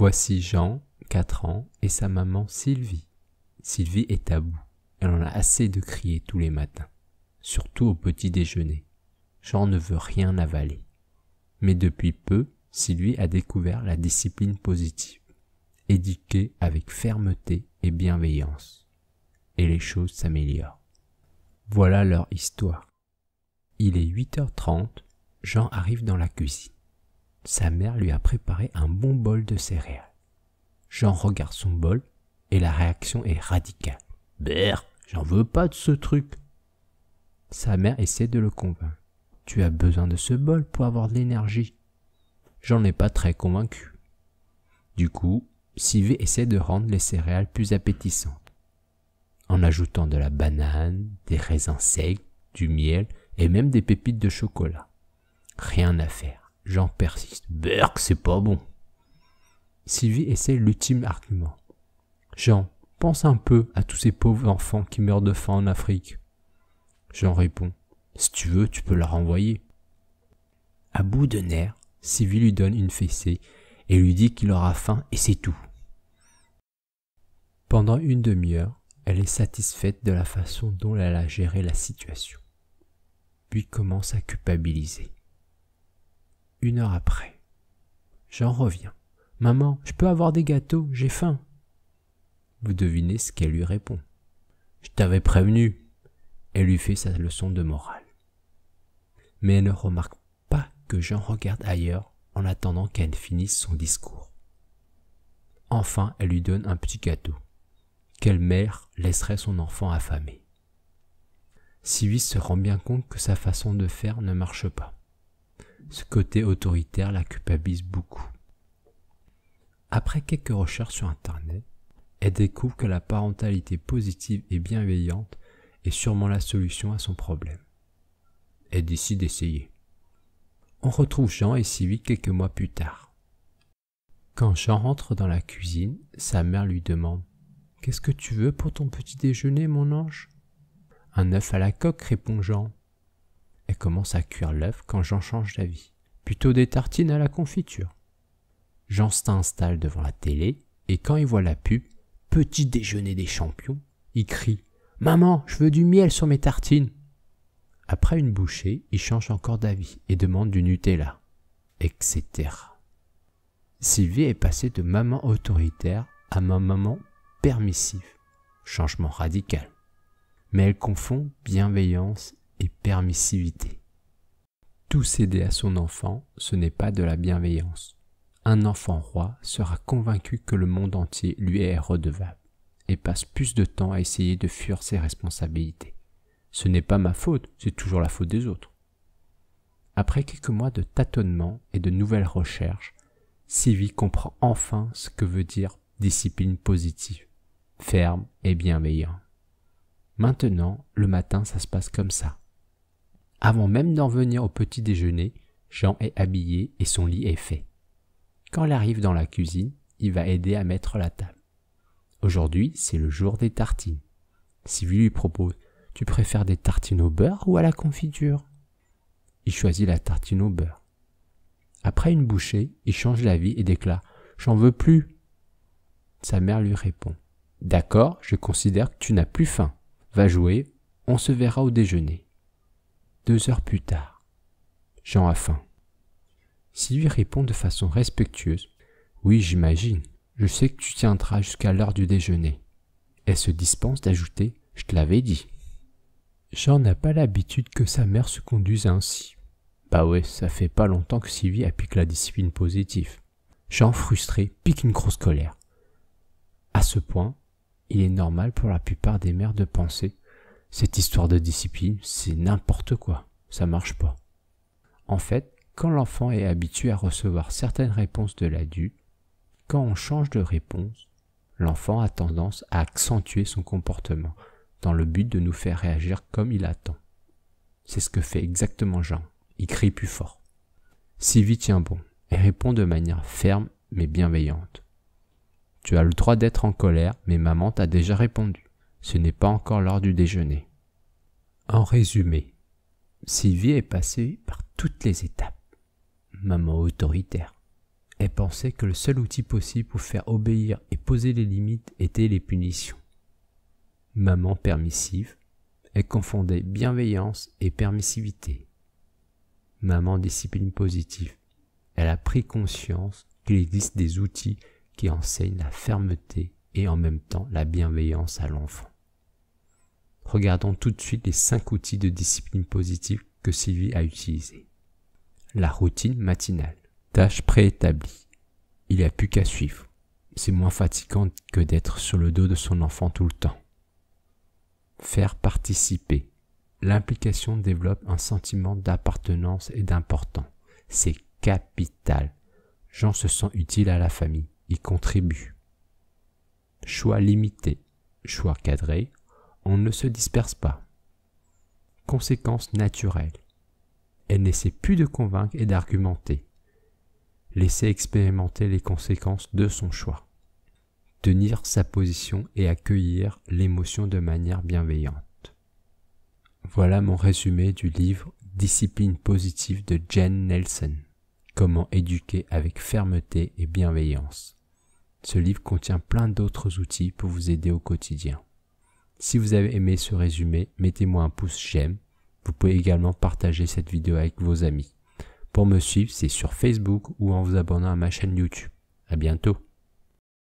Voici Jean, 4 ans, et sa maman Sylvie. Sylvie est à bout. Elle en a assez de crier tous les matins, surtout au petit déjeuner. Jean ne veut rien avaler. Mais depuis peu, Sylvie a découvert la discipline positive, éduquée avec fermeté et bienveillance. Et les choses s'améliorent. Voilà leur histoire. Il est 8h30, Jean arrive dans la cuisine sa mère lui a préparé un bon bol de céréales. Jean regarde son bol et la réaction est radicale. Berre, j'en veux pas de ce truc. Sa mère essaie de le convaincre. Tu as besoin de ce bol pour avoir de l'énergie. J'en ai pas très convaincu. Du coup, Sylvie essaie de rendre les céréales plus appétissantes en ajoutant de la banane, des raisins secs, du miel et même des pépites de chocolat. Rien à faire. Jean persiste. Berk, c'est pas bon. Sylvie essaie l'ultime argument. Jean, pense un peu à tous ces pauvres enfants qui meurent de faim en Afrique. Jean répond. Si tu veux, tu peux la renvoyer. À bout de nerfs, Sylvie lui donne une fessée et lui dit qu'il aura faim et c'est tout. Pendant une demi-heure, elle est satisfaite de la façon dont elle a géré la situation, puis commence à culpabiliser une heure après. J'en reviens. Maman, je peux avoir des gâteaux, j'ai faim. Vous devinez ce qu'elle lui répond. Je t'avais prévenu. Elle lui fait sa leçon de morale. Mais elle ne remarque pas que Jean regarde ailleurs en attendant qu'elle finisse son discours. Enfin, elle lui donne un petit gâteau. Quelle mère laisserait son enfant affamé Sylvie se rend bien compte que sa façon de faire ne marche pas. Ce côté autoritaire la culpabilise beaucoup. Après quelques recherches sur Internet, elle découvre que la parentalité positive et bienveillante est sûrement la solution à son problème. Elle décide d'essayer. On retrouve Jean et Sylvie quelques mois plus tard. Quand Jean rentre dans la cuisine, sa mère lui demande Qu'est-ce que tu veux pour ton petit déjeuner, mon ange Un œuf à la coque, répond Jean commence à cuire l'œuf quand j'en change d'avis. Plutôt des tartines à la confiture. Jean s'installe devant la télé et quand il voit la pub Petit déjeuner des champions, il crie Maman, je veux du miel sur mes tartines. Après une bouchée, il change encore d'avis et demande du Nutella, etc. Sylvie est passée de maman autoritaire à ma maman permissive. Changement radical. Mais elle confond bienveillance et permissivité. Tout céder à son enfant, ce n'est pas de la bienveillance. Un enfant roi sera convaincu que le monde entier lui est redevable et passe plus de temps à essayer de fuir ses responsabilités. Ce n'est pas ma faute, c'est toujours la faute des autres. Après quelques mois de tâtonnement et de nouvelles recherches, Sylvie comprend enfin ce que veut dire discipline positive, ferme et bienveillant. Maintenant, le matin, ça se passe comme ça. Avant même d'en venir au petit déjeuner, Jean est habillé et son lit est fait. Quand il arrive dans la cuisine, il va aider à mettre la table. Aujourd'hui, c'est le jour des tartines. Sylvie lui propose Tu préfères des tartines au beurre ou à la confiture Il choisit la tartine au beurre. Après une bouchée, il change d'avis et déclare J'en veux plus. Sa mère lui répond D'accord, je considère que tu n'as plus faim. Va jouer, on se verra au déjeuner heures plus tard. Jean a faim. Sylvie répond de façon respectueuse. Oui, j'imagine. Je sais que tu tiendras jusqu'à l'heure du déjeuner. Elle se dispense d'ajouter Je te l'avais dit. Jean n'a pas l'habitude que sa mère se conduise ainsi. Bah ouais, ça fait pas longtemps que Sylvie applique la discipline positive. Jean, frustré, pique une grosse colère. À ce point, il est normal pour la plupart des mères de penser cette histoire de discipline, c'est n'importe quoi ça marche pas. En fait, quand l'enfant est habitué à recevoir certaines réponses de l'adulte, quand on change de réponse, l'enfant a tendance à accentuer son comportement dans le but de nous faire réagir comme il attend. C'est ce que fait exactement Jean. Il crie plus fort. Sylvie tient bon et répond de manière ferme mais bienveillante. Tu as le droit d'être en colère, mais maman t'a déjà répondu. Ce n'est pas encore l'heure du déjeuner. En résumé, Sylvie est passée par toutes les étapes. Maman autoritaire. Elle pensait que le seul outil possible pour faire obéir et poser les limites était les punitions. Maman permissive. Elle confondait bienveillance et permissivité. Maman discipline positive. Elle a pris conscience qu'il existe des outils qui enseignent la fermeté et en même temps la bienveillance à l'enfant. Regardons tout de suite les cinq outils de discipline positive que Sylvie a utilisés. La routine matinale. Tâche préétablie. Il n'y a plus qu'à suivre. C'est moins fatigant que d'être sur le dos de son enfant tout le temps. Faire participer. L'implication développe un sentiment d'appartenance et d'importance. C'est capital. Jean se sent utile à la famille. Il contribue. Choix limité. Choix cadré on ne se disperse pas. Conséquence naturelle. Elle n'essaie plus de convaincre et d'argumenter. Laissez expérimenter les conséquences de son choix. Tenir sa position et accueillir l'émotion de manière bienveillante. Voilà mon résumé du livre Discipline positive de Jen Nelson. Comment éduquer avec fermeté et bienveillance. Ce livre contient plein d'autres outils pour vous aider au quotidien. Si vous avez aimé ce résumé, mettez-moi un pouce j'aime. Vous pouvez également partager cette vidéo avec vos amis. Pour me suivre, c'est sur Facebook ou en vous abonnant à ma chaîne YouTube. À bientôt.